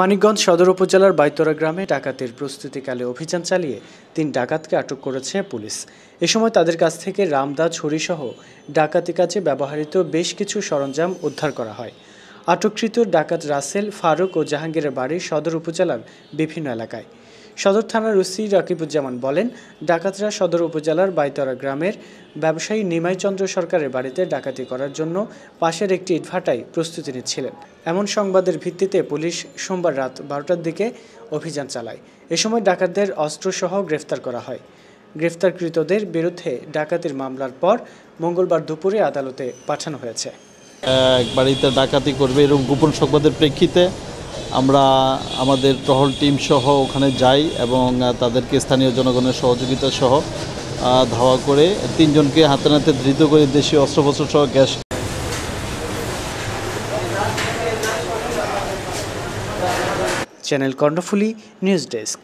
মানিকগঞ্জ সদর উপজেলার বাইতরা গ্রামে ডাকাতের প্রস্তুতিকালে অভিযান চালিয়ে তিন ডাকাতকে আটক করেছে পুলিশ এ সময় তাদের কাছ থেকে রামদা ছড়িসহ ডাকাতি কাজে ব্যবহৃত বেশ কিছু সরঞ্জাম উদ্ধার করা হয় আটককৃত ডাকাত রাসেল ফারুক ও জাহাঙ্গীরের বাড়ি সদর উপজেলার বিভিন্ন এলাকায় সদর থানার ওসি রাকিবুজ্জামান বলেন ডাকাতরা সদর উপজেলার বাইতরা গ্রামের ব্যবসায়ী নিমাইচন্দ্র সরকারের বাড়িতে ডাকাতি করার জন্য পাশের একটি ইটভাটায় প্রস্তুতি নিচ্ছিলেন এমন সংবাদের ভিত্তিতে পুলিশ সোমবার রাত বারোটার দিকে অভিযান চালায় এ সময় ডাকাতদের অস্ত্রসহ গ্রেফতার করা হয় গ্রেফতারকৃতদের বিরুদ্ধে ডাকাতির মামলার পর মঙ্গলবার দুপুরে আদালতে পাঠানো হয়েছে এক বাড়িতে ডাকাতি করবে এরকম গোপন সংবাদের প্রেক্ষিতে আমরা আমাদের টহল টিম সহ ওখানে যাই এবং তাদেরকে স্থানীয় জনগণের সহযোগিতা সহ ধাওয়া করে তিনজনকে হাতে নাতে ধৃত করে দেশীয় অস্ত্রপস্ত্র সহ গ্যাস চ্যানেল কর্ণফুলি নিউজ ডেস্ক